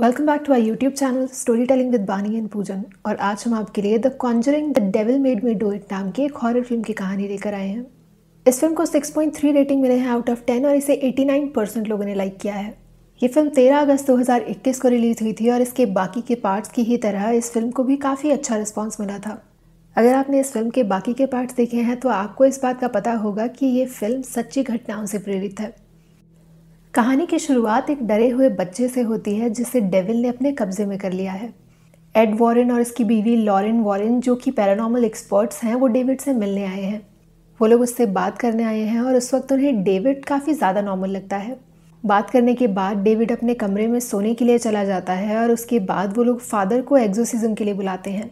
welcome back to our YouTube channel story telling with Bani and Poojan और आज हम आपके लिए the conjuring the devil made me do it नाम की एक हॉरर फिल्म की कहानी लेकर आए हैं इस फिल्म को 6.3 रेटिंग मिले हैं आउट ऑफ 10 और इसे 89 परसेंट लोगों ने लाइक किया है ये फिल्म 13 अगस्त 2021 को रिलीज हुई थी और इसके बाकी के पार्ट्स की ही तरह इस फिल्म को भी काफ़ी अच्छा रिस्पॉन्स मिला था अगर आपने इस फिल्म के बाकी के पार्ट्स देखे हैं तो आपको इस बात का पता होगा कि ये फिल्म सच्ची घटनाओं से प्रेरित है कहानी की शुरुआत एक डरे हुए बच्चे से होती है जिसे डेविल ने अपने कब्जे में कर लिया है एड वॉरेन और इसकी बीवी लॉरेन वॉरेन जो कि पैरानॉर्मल एक्सपर्ट्स हैं वो डेविड से मिलने आए हैं वो लोग उससे बात करने आए हैं और उस वक्त उन्हें डेविड काफ़ी ज़्यादा नॉर्मल लगता है बात करने के बाद डेविड अपने कमरे में सोने के लिए चला जाता है और उसके बाद वो लोग फादर को एग्जोसिज्म के लिए बुलाते हैं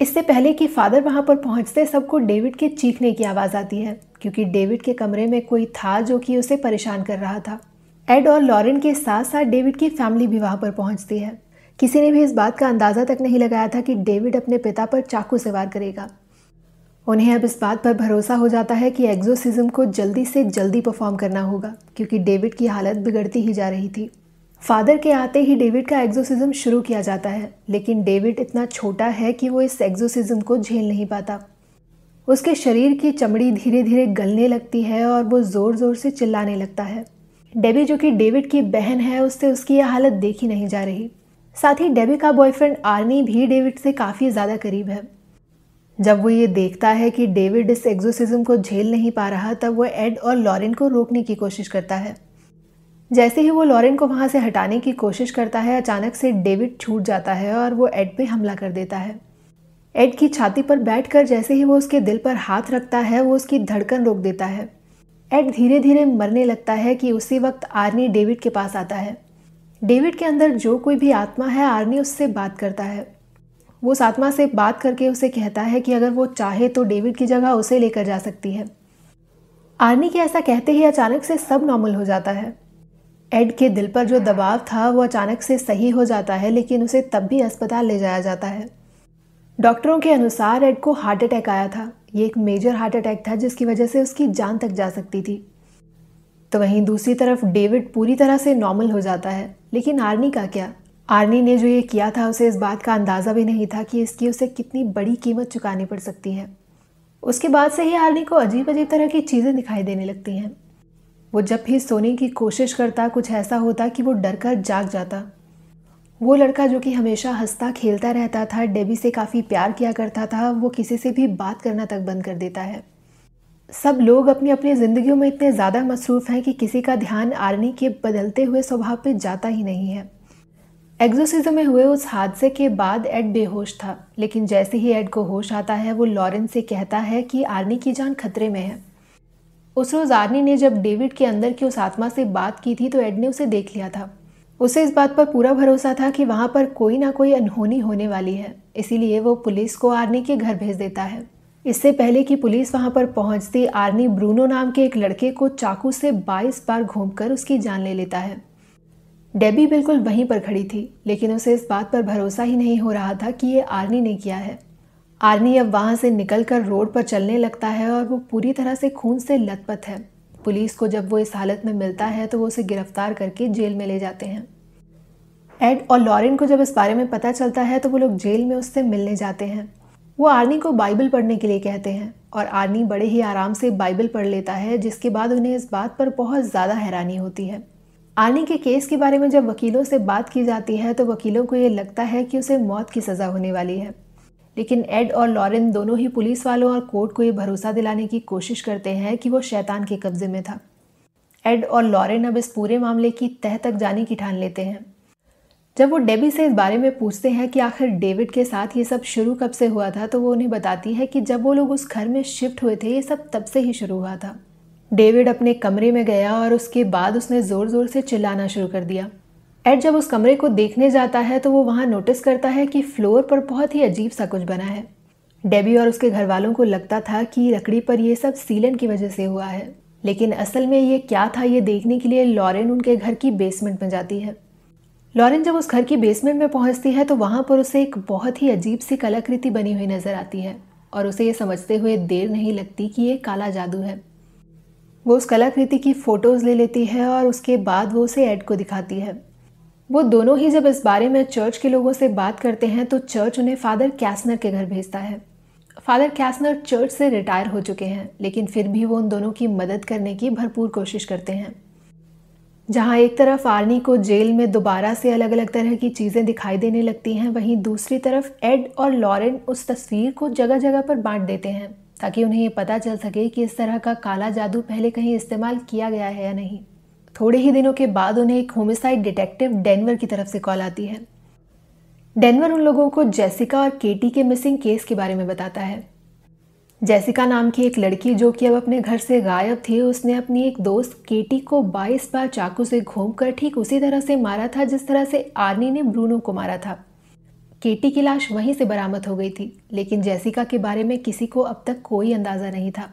इससे पहले कि फादर वहाँ पर पहुँचते सबको डेविड के चीखने की आवाज़ आती है क्योंकि डेविड के कमरे में कोई था जो कि उसे परेशान कर रहा था एड और लॉरेन के साथ साथ डेविड की फैमिली भी वहाँ पर पहुँचती है किसी ने भी इस बात का अंदाज़ा तक नहीं लगाया था कि डेविड अपने पिता पर चाकू से वार करेगा उन्हें अब इस बात पर भरोसा हो जाता है कि एग्जोसिज्म को जल्दी से जल्दी परफॉर्म करना होगा क्योंकि डेविड की हालत बिगड़ती ही जा रही थी फादर के आते ही डेविड का एग्जोसिज्म शुरू किया जाता है लेकिन डेविड इतना छोटा है कि वो इस एग्जोसिज्म को झेल नहीं पाता उसके शरीर की चमड़ी धीरे धीरे गलने लगती है और वो ज़ोर ज़ोर से चिल्लाने लगता है डेबी जो कि डेविड की बहन है उससे उसकी यह हालत देखी नहीं जा रही साथ ही डेबी का बॉयफ्रेंड आर्नी भी डेविड से काफ़ी ज़्यादा करीब है जब वो ये देखता है कि डेविड इस एग्जोसिज्म को झेल नहीं पा रहा तब वो एड और लॉरेन को रोकने की कोशिश करता है जैसे ही वो लॉरेन को वहाँ से हटाने की कोशिश करता है अचानक से डेविड छूट जाता है और वो एड पे हमला कर देता है एड की छाती पर बैठकर जैसे ही वो उसके दिल पर हाथ रखता है वो उसकी धड़कन रोक देता है एड धीरे धीरे मरने लगता है कि उसी वक्त आर्नी डेविड के पास आता है डेविड के अंदर जो कोई भी आत्मा है आर्नी उससे बात करता है वो उस आत्मा से बात करके उसे कहता है कि अगर वो चाहे तो डेविड की जगह उसे लेकर जा सकती है आर्नी के ऐसा कहते ही अचानक से सब नॉर्मल हो जाता है एड के दिल पर जो दबाव था वो अचानक से सही हो जाता है लेकिन उसे तब भी अस्पताल ले जाया जाता है डॉक्टरों के अनुसार एड को हार्ट अटैक आया था ये एक मेजर हार्ट अटैक था जिसकी वजह से उसकी जान तक जा सकती थी तो वहीं दूसरी तरफ डेविड पूरी तरह से नॉर्मल हो जाता है लेकिन आर्नी का क्या आर्नी ने जो ये किया था उसे इस बात का अंदाज़ा भी नहीं था कि इसकी उसे कितनी बड़ी कीमत चुकानी पड़ सकती है उसके बाद से ही आर्नी को अजीब अजीब तरह की चीज़ें दिखाई देने लगती हैं वो जब भी सोने की कोशिश करता कुछ ऐसा होता कि वो डर कर जाग जाता वो लड़का जो कि हमेशा हंसता खेलता रहता था डेबी से काफ़ी प्यार किया करता था वो किसी से भी बात करना तक बंद कर देता है सब लोग अपनी अपनी ज़िंदगियों में इतने ज़्यादा मसरूफ़ हैं कि किसी का ध्यान आर्नी के बदलते हुए स्वभाव पे जाता ही नहीं है एग्जोसिज्म में हुए उस हादसे के बाद एड बेहोश था लेकिन जैसे ही एड को होश आता है वो लॉरेंस से कहता है कि आर्नी की जान खतरे में है उस रोज़ आर्नी ने जब डेविड के अंदर की उस आत्मा से बात की थी तो एड ने उसे देख लिया था उसे इस बात पर पूरा भरोसा था कि वहाँ पर कोई ना कोई अनहोनी होने वाली है इसीलिए वो पुलिस को आर्नी के घर भेज देता है इससे पहले कि पुलिस वहाँ पर पहुँचती आर्नी ब्रूनो नाम के एक लड़के को चाकू से 22 बार घूमकर उसकी जान ले लेता है डेबी बिल्कुल वहीं पर खड़ी थी लेकिन उसे इस बात पर भरोसा ही नहीं हो रहा था कि ये आर्नी ने किया है आर्नी अब वहाँ से निकलकर रोड पर चलने लगता है और वो पूरी तरह से खून से लतपत है पुलिस को जब वो इस हालत में मिलता है तो वो उसे गिरफ्तार करके जेल में ले जाते हैं एड और लॉरेन को जब इस बारे में पता चलता है तो वो लोग जेल में उससे मिलने जाते हैं वो आर्नी को बाइबल पढ़ने के लिए कहते हैं और आर्नी बड़े ही आराम से बाइबल पढ़ लेता है जिसके बाद उन्हें इस बात पर बहुत ज़्यादा हैरानी होती है आर्नी के केस के बारे में जब वकीलों से बात की जाती है तो वकीलों को ये लगता है कि उसे मौत की सज़ा होने वाली है लेकिन एड और लॉरेन दोनों ही पुलिस वालों और कोर्ट को ये भरोसा दिलाने की कोशिश करते हैं कि वो शैतान के कब्जे में था एड और लॉरेन अब इस पूरे मामले की तह तक जाने की ठान लेते हैं जब वो डेबी से इस बारे में पूछते हैं कि आखिर डेविड के साथ ये सब शुरू कब से हुआ था तो वो उन्हें बताती है कि जब वो लोग उस घर में शिफ्ट हुए थे ये सब तब से ही शुरू हुआ था डेविड अपने कमरे में गया और उसके बाद उसने ज़ोर ज़ोर से चिल्लाना शुरू कर दिया एड जब उस कमरे को देखने जाता है तो वो वहाँ नोटिस करता है कि फ्लोर पर बहुत ही अजीब सा कुछ बना है डेबी और उसके घर वालों को लगता था कि लकड़ी पर यह सब सीलन की वजह से हुआ है लेकिन असल में ये क्या था ये देखने के लिए लॉरेन उनके घर की बेसमेंट में जाती है लॉरेन जब उस घर की बेसमेंट में पहुंचती है तो वहां पर उसे एक बहुत ही अजीब सी कलाकृति बनी हुई नज़र आती है और उसे ये समझते हुए देर नहीं लगती कि ये काला जादू है वो उस कलाकृति की फ़ोटोज़ ले लेती है और उसके बाद वो उसे एड को दिखाती है वो दोनों ही जब इस बारे में चर्च के लोगों से बात करते हैं तो चर्च उन्हें फादर कैसनर के घर भेजता है फादर कैसनर चर्च से रिटायर हो चुके हैं लेकिन फिर भी वो उन दोनों की मदद करने की भरपूर कोशिश करते हैं जहाँ एक तरफ आर्नी को जेल में दोबारा से अलग अलग तरह की चीज़ें दिखाई देने लगती हैं वहीं दूसरी तरफ एड और लॉरेन उस तस्वीर को जगह जगह पर बांट देते हैं ताकि उन्हें ये पता चल सके कि इस तरह का काला जादू पहले कहीं इस्तेमाल किया गया है या नहीं थोड़े ही दिनों के बाद उन्हें एक होमिसाइड डिटेक्टिव डेनवर की तरफ से कॉल आती है डेनवर उन लोगों को जैसिका और केटी के मिसिंग केस के बारे में बताता है जैसिका नाम की एक लड़की जो कि अब अपने घर से गायब थी उसने अपनी एक दोस्त केटी को 22 बार चाकू से कर ठीक उसी तरह से मारा था जिस तरह से आर्नी ने ब्रूनो को मारा था केटी की लाश वहीं से बरामद हो गई थी लेकिन जैसिका के बारे में किसी को अब तक कोई अंदाज़ा नहीं था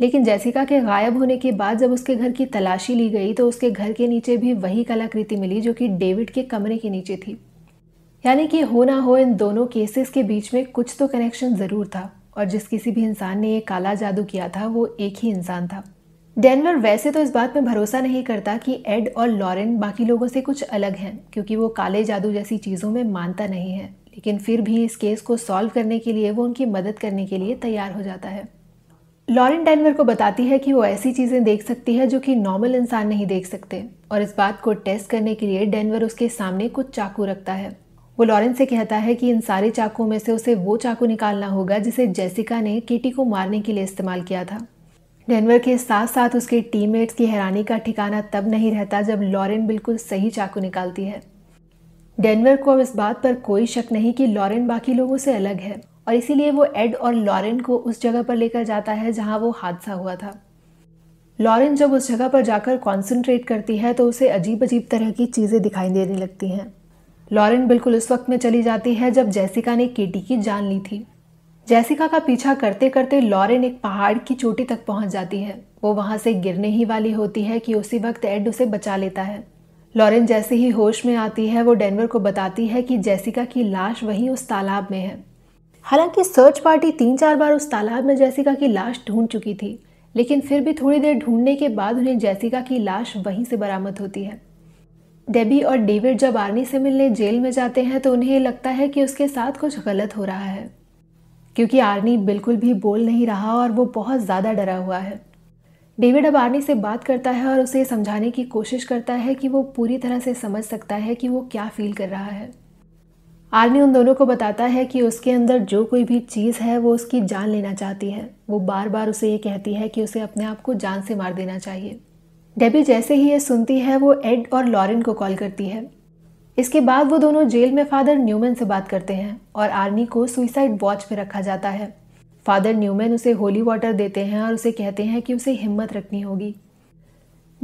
लेकिन जैसिका के गायब होने के बाद जब उसके घर की तलाशी ली गई तो उसके घर के नीचे भी वही कलाकृति मिली जो कि डेविड के कमरे के नीचे थी यानी कि हो ना हो इन दोनों केसेस के बीच में कुछ तो कनेक्शन ज़रूर था और जिस किसी भी इंसान ने ये काला जादू किया था वो एक ही इंसान था डेनवर वैसे तो इस बात में भरोसा नहीं करता कि एड और लॉरेन बाकी लोगों से कुछ अलग हैं क्योंकि वो काले जादू जैसी चीज़ों में मानता नहीं है लेकिन फिर भी इस केस को सॉल्व करने के लिए वो उनकी मदद करने के लिए तैयार हो जाता है लॉरेन डेनवर को बताती है कि वो ऐसी चीज़ें देख सकती है जो कि नॉर्मल इंसान नहीं देख सकते और इस बात को टेस्ट करने के लिए डेनवर उसके सामने कुछ चाकू रखता है वो लॉरेन से कहता है कि इन सारे चाकुओं में से उसे वो चाकू निकालना होगा जिसे जेसिका ने केटी को मारने के लिए इस्तेमाल किया था डेनवर के साथ साथ उसके टीममेट्स की हैरानी का ठिकाना तब नहीं रहता जब लॉरेन बिल्कुल सही चाकू निकालती है डेनवर को अब इस बात पर कोई शक नहीं कि लॉरेन बाकी लोगों से अलग है और इसीलिए वो एड और लॉरेन को उस जगह पर लेकर जाता है जहाँ वो हादसा हुआ था लॉरेन जब उस जगह पर जाकर कॉन्सेंट्रेट करती है तो उसे अजीब अजीब तरह की चीज़ें दिखाई देने लगती हैं लॉरेन बिल्कुल उस वक्त में चली जाती है जब जैसिका ने केटी की जान ली थी जैसिका का पीछा करते करते लॉरेन एक पहाड़ की चोटी तक पहुंच जाती है वो वहां से गिरने ही वाली होती है कि उसी वक्त एड उसे बचा लेता है लॉरेन जैसे ही होश में आती है वो डेनवर को बताती है कि जैसिका की लाश वहीं उस तालाब में है हालांकि सर्च पार्टी तीन चार बार उस तालाब में जैसिका की लाश ढूंढ चुकी थी लेकिन फिर भी थोड़ी देर ढूंढने के बाद उन्हें जैसिका की लाश वहीं से बरामद होती है डेबी और डेविड जब आर्नी से मिलने जेल में जाते हैं तो उन्हें लगता है कि उसके साथ कुछ गलत हो रहा है क्योंकि आर्नी बिल्कुल भी बोल नहीं रहा और वो बहुत ज़्यादा डरा हुआ है डेविड अब आर्नी से बात करता है और उसे समझाने की कोशिश करता है कि वो पूरी तरह से समझ सकता है कि वो क्या फील कर रहा है आर्मी उन दोनों को बताता है कि उसके अंदर जो कोई भी चीज़ है वो उसकी जान लेना चाहती है वो बार बार उसे ये कहती है कि उसे अपने आप को जान से मार देना चाहिए डेबी जैसे ही ये सुनती है वो एड और लॉरेन को कॉल करती है इसके बाद वो दोनों जेल में फादर न्यूमैन से बात करते हैं और आर्मी को सुइसाइड वॉच में रखा जाता है फादर न्यूमैन उसे होली वाटर देते हैं और उसे कहते हैं कि उसे हिम्मत रखनी होगी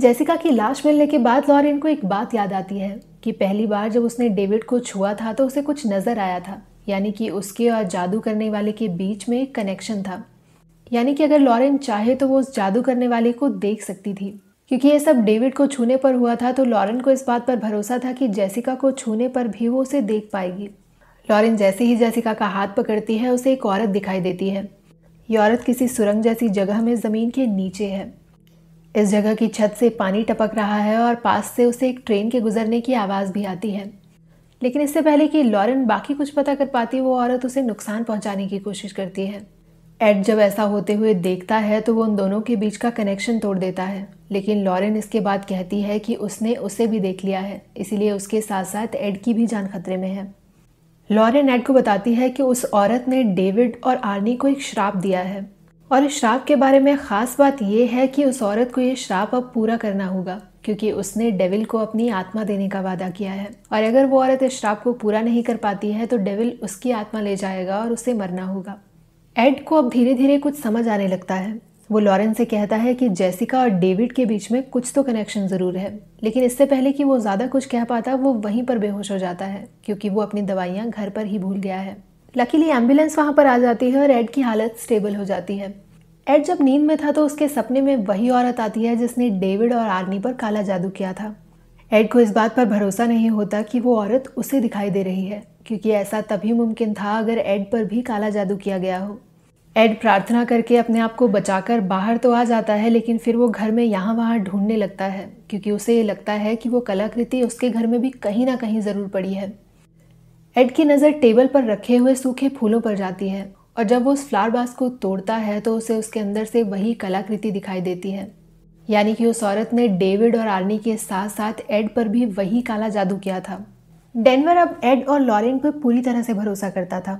जैसिका की लाश मिलने के बाद लॉरेन को एक बात याद आती है कि पहली बार जब उसने डेविड को छुआ था तो उसे कुछ नज़र आया था यानी कि उसके और जादू करने वाले के बीच में एक कनेक्शन था यानी कि अगर लॉरेन चाहे तो वो उस जादू करने वाले को देख सकती थी क्योंकि ये सब डेविड को छूने पर हुआ था तो लॉरेन को इस बात पर भरोसा था कि जैसिका को छूने पर भी वो उसे देख पाएगी लॉरेन जैसे ही जैसिका का हाथ पकड़ती है उसे एक औरत दिखाई देती है ये औरत किसी सुरंग जैसी जगह में ज़मीन के नीचे है इस जगह की छत से पानी टपक रहा है और पास से उसे एक ट्रेन के गुजरने की आवाज़ भी आती है लेकिन इससे पहले कि लॉरेन बाकी कुछ पता कर पाती वो औरत उसे नुकसान पहुंचाने की कोशिश करती है एड जब ऐसा होते हुए देखता है तो वो उन दोनों के बीच का कनेक्शन तोड़ देता है लेकिन लॉरेन इसके बाद कहती है कि उसने उसे भी देख लिया है इसीलिए उसके साथ साथ एड की भी जान खतरे में है लॉरेन एड को बताती है कि उस औरत ने डेविड और आर्नी को एक श्राप दिया है और इस श्राप के बारे में ख़ास बात यह है कि उस औरत को ये श्राप अब पूरा करना होगा क्योंकि उसने डेविल को अपनी आत्मा देने का वादा किया है और अगर वो औरत इस श्राप को पूरा नहीं कर पाती है तो डेविल उसकी आत्मा ले जाएगा और उसे मरना होगा एड को अब धीरे धीरे कुछ समझ आने लगता है वो लॉरेंस से कहता है कि जेसिका और डेविड के बीच में कुछ तो कनेक्शन ज़रूर है लेकिन इससे पहले कि वो ज़्यादा कुछ कह पाता वो वहीं पर बेहोश हो जाता है क्योंकि वो अपनी दवाइयाँ घर पर ही भूल गया है लकीली एम्बुलेंस वहाँ पर आ जाती है और एड की हालत स्टेबल हो जाती है एड जब नींद में था तो उसके सपने में वही औरत आती है जिसने डेविड और आर्नी पर काला जादू किया था एड को इस बात पर भरोसा नहीं होता कि वो औरत उसे दिखाई दे रही है क्योंकि ऐसा तभी मुमकिन था अगर एड पर भी काला जादू किया गया हो एड प्रार्थना करके अपने आप को बचाकर बाहर तो आ जाता है लेकिन फिर वो घर में यहाँ वहाँ ढूंढने लगता है क्योंकि उसे ये लगता है कि वो कलाकृति उसके घर में भी कहीं ना कहीं ज़रूर पड़ी है एड की नज़र टेबल पर रखे हुए सूखे फूलों पर जाती है और जब वो उस फ्लावर बास को तोड़ता है तो उसे उसके अंदर से वही कलाकृति दिखाई देती है यानी कि उस औरत ने डेविड और आर्नी के साथ साथ एड पर भी वही काला जादू किया था डेनवर अब एड और लॉरेन पर पूरी तरह से भरोसा करता था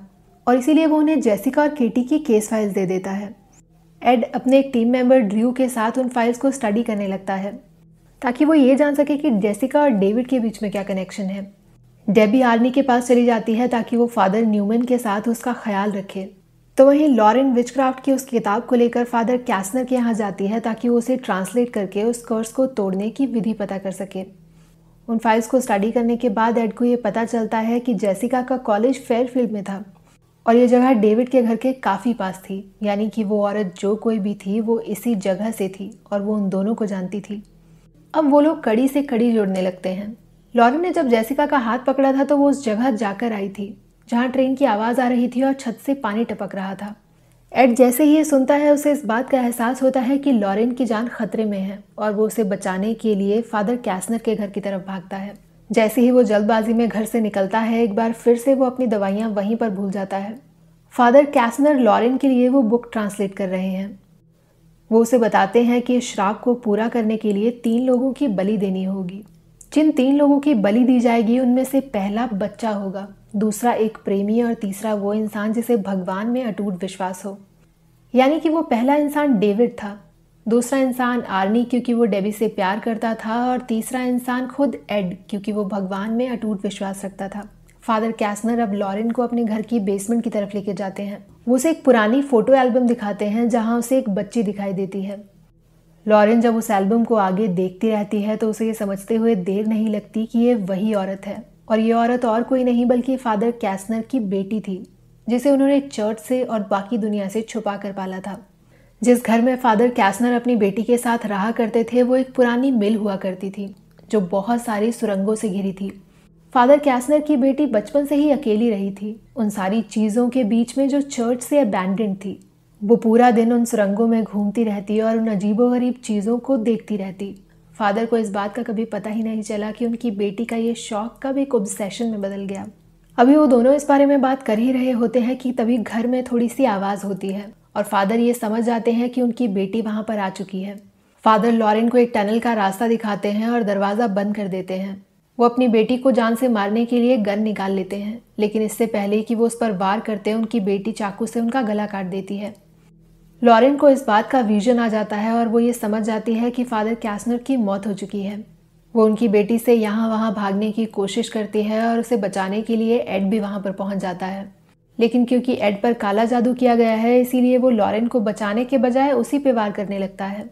और इसीलिए वो उन्हें जेसिका और केटी की केस फाइल्स दे देता है एड अपने एक टीम मेंबर ड्रू के साथ उन फाइल्स को स्टडी करने लगता है ताकि वो ये जान सके कि जेसिका और डेविड के बीच में क्या कनेक्शन है डेबी आर्नी के पास चली जाती है ताकि वो फादर न्यूमन के साथ उसका ख्याल रखे तो वहीं लॉरेन विचक्राफ्ट की उस किताब को लेकर फादर कैसनर के यहाँ जाती है ताकि वो उसे ट्रांसलेट करके उस कर्स को तोड़ने की विधि पता कर सके उन फाइल्स को स्टडी करने के बाद एड को ये पता चलता है कि जेसिका का कॉलेज फेयरफील्ड में था और ये जगह डेविड के घर के काफ़ी पास थी यानी कि वो औरत जो कोई भी थी वो इसी जगह से थी और वो उन दोनों को जानती थी अब वो लोग कड़ी से कड़ी जुड़ने लगते हैं लॉरी ने जब जैसिका का हाथ पकड़ा था तो वो उस जगह जाकर आई थी जहाँ ट्रेन की आवाज़ आ रही थी और छत से पानी टपक रहा था एड जैसे ही ये सुनता है उसे इस बात का एहसास होता है कि लॉरेन की जान खतरे में है और वो उसे बचाने के लिए फादर कैसनर के घर की तरफ भागता है जैसे ही वो जल्दबाजी में घर से निकलता है एक बार फिर से वो अपनी दवाइयाँ वहीं पर भूल जाता है फादर कैसनर लॉरेन के लिए वो बुक ट्रांसलेट कर रहे हैं वो उसे बताते हैं कि श्राप को पूरा करने के लिए तीन लोगों की बलि देनी होगी जिन तीन लोगों की बलि दी जाएगी उनमें से पहला बच्चा होगा दूसरा एक प्रेमी और तीसरा वो इंसान जिसे भगवान में अटूट विश्वास हो यानी कि वो पहला इंसान डेविड था दूसरा इंसान आर्नी क्योंकि वो डेबी से प्यार करता था और तीसरा इंसान खुद एड क्योंकि वो भगवान में अटूट विश्वास रखता था फादर कैसनर अब लॉरेन को अपने घर की बेसमेंट की तरफ लेके जाते हैं वो उसे एक पुरानी फोटो एल्बम दिखाते हैं जहाँ उसे एक बच्ची दिखाई देती है लॉरेन जब उस एल्बम को आगे देखती रहती है तो उसे ये समझते हुए देर नहीं लगती कि ये वही औरत है और ये औरत और कोई नहीं बल्कि फादर कैसनर की बेटी थी जिसे उन्होंने चर्च से और बाकी दुनिया से छुपा कर पाला था जिस घर में फादर कैसनर अपनी बेटी के साथ रहा करते थे वो एक पुरानी मिल हुआ करती थी जो बहुत सारी सुरंगों से घिरी थी फादर कैसनर की बेटी बचपन से ही अकेली रही थी उन सारी चीज़ों के बीच में जो चर्च से अबैंडेंड थी वो पूरा दिन उन सुरंगों में घूमती रहती और उन अजीबोगरीब चीज़ों को देखती रहती फादर को इस बात का कभी पता ही नहीं चला कि उनकी बेटी का ये शौक कब एक ऑब्सेशन में बदल गया अभी वो दोनों इस बारे में बात कर ही रहे होते हैं कि तभी घर में थोड़ी सी आवाज़ होती है और फादर ये समझ जाते हैं कि उनकी बेटी वहाँ पर आ चुकी है फादर लॉरेन को एक टनल का रास्ता दिखाते हैं और दरवाज़ा बंद कर देते हैं वो अपनी बेटी को जान से मारने के लिए गन निकाल लेते हैं लेकिन इससे पहले कि वो उस पर वार करते हैं उनकी बेटी चाकू से उनका गला काट देती है लॉरेन को इस बात का विजन आ जाता है और वो ये समझ जाती है कि फादर कैसनर की मौत हो चुकी है वो उनकी बेटी से यहाँ वहाँ भागने की कोशिश करती है और उसे बचाने के लिए एड भी वहाँ पर पहुँच जाता है लेकिन क्योंकि एड पर काला जादू किया गया है इसीलिए वो लॉरेन को बचाने के बजाय उसी पे वार करने लगता है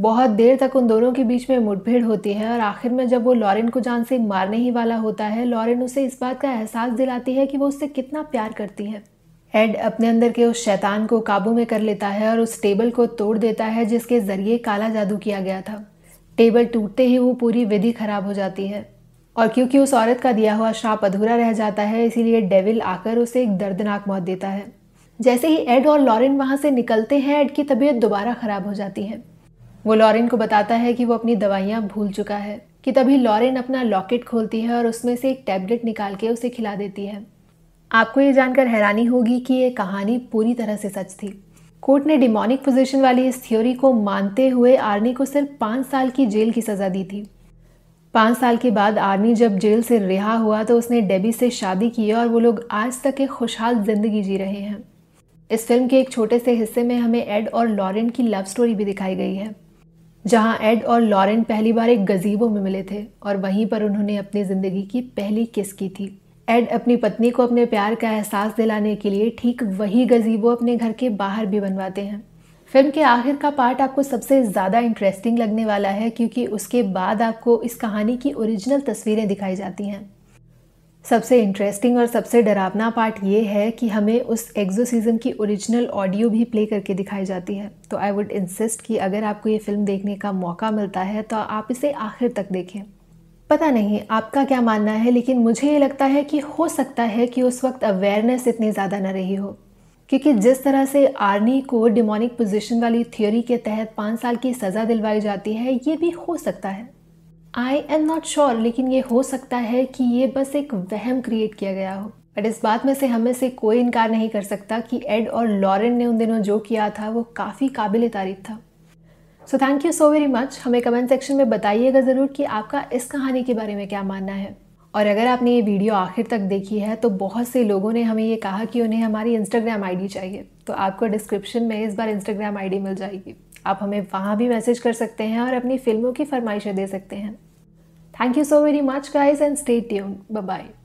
बहुत देर तक उन दोनों के बीच में मुठभेड़ होती है और आखिर में जब वो लॉरेन को जान से मारने ही वाला होता है लॉरेन उसे इस बात का एहसास दिलाती है कि वो उससे कितना प्यार करती है एड अपने अंदर के उस शैतान को काबू में कर लेता है और उस टेबल को तोड़ देता है जिसके ज़रिए काला जादू किया गया था टेबल टूटते ही वो पूरी विधि खराब हो जाती है और क्योंकि उस औरत का दिया हुआ श्राप अधूरा रह जाता है इसीलिए डेविल आकर उसे एक दर्दनाक मौत देता है जैसे ही एड और लॉरेन वहां से निकलते हैं एड की तबीयत दोबारा ख़राब हो जाती है वो लॉरेन को बताता है कि वो अपनी दवाइयाँ भूल चुका है कि तभी लॉरेन अपना लॉकेट खोलती है और उसमें से एक टैबलेट निकाल के उसे खिला देती है आपको ये जानकर हैरानी होगी कि ये कहानी पूरी तरह से सच थी कोर्ट ने डिमोनिक पोजिशन वाली इस थ्योरी को मानते हुए आर्नी को सिर्फ पाँच साल की जेल की सज़ा दी थी पाँच साल के बाद आर्मी जब जेल से रिहा हुआ तो उसने डेबी से शादी की और वो लोग आज तक एक खुशहाल ज़िंदगी जी रहे हैं इस फिल्म के एक छोटे से हिस्से में हमें एड और लॉरेन की लव स्टोरी भी दिखाई गई है जहां एड और लॉरेन पहली बार एक गजीबों में मिले थे और वहीं पर उन्होंने अपनी ज़िंदगी की पहली किस की थी एड अपनी पत्नी को अपने प्यार का एहसास दिलाने के लिए ठीक वही गजीबो अपने घर के बाहर भी बनवाते हैं फिल्म के आखिर का पार्ट आपको सबसे ज़्यादा इंटरेस्टिंग लगने वाला है क्योंकि उसके बाद आपको इस कहानी की ओरिजिनल तस्वीरें दिखाई जाती हैं सबसे इंटरेस्टिंग और सबसे डरावना पार्ट ये है कि हमें उस एग्जोसिज्म की ओरिजिनल ऑडियो भी प्ले करके दिखाई जाती है तो आई वुड इंसिस्ट कि अगर आपको ये फिल्म देखने का मौका मिलता है तो आप इसे आखिर तक देखें पता नहीं आपका क्या मानना है लेकिन मुझे ये लगता है कि हो सकता है कि उस वक्त अवेयरनेस इतनी ज़्यादा ना रही हो क्योंकि जिस तरह से आर्नी को डिमोनिक पोजीशन वाली थ्योरी के तहत पाँच साल की सज़ा दिलवाई जाती है ये भी हो सकता है आई एम नॉट श्योर लेकिन ये हो सकता है कि ये बस एक वहम क्रिएट किया गया हो बट इस बात में से हमें से कोई इनकार नहीं कर सकता कि एड और लॉरेन ने उन दिनों जो किया था वो काफ़ी काबिल तारीफ था so thank you so very much हमें कमेंट सेक्शन में बताइएगा ज़रूर कि आपका इस कहानी के बारे में क्या मानना है और अगर आपने ये वीडियो आखिर तक देखी है तो बहुत से लोगों ने हमें ये कहा कि उन्हें हमारी इंस्टाग्राम आईडी चाहिए तो आपको डिस्क्रिप्शन में इस बार इंस्टाग्राम आईडी मिल जाएगी आप हमें वहाँ भी मैसेज कर सकते हैं और अपनी फिल्मों की फरमाइशें दे सकते हैं thank you so very much guys and stay tune bye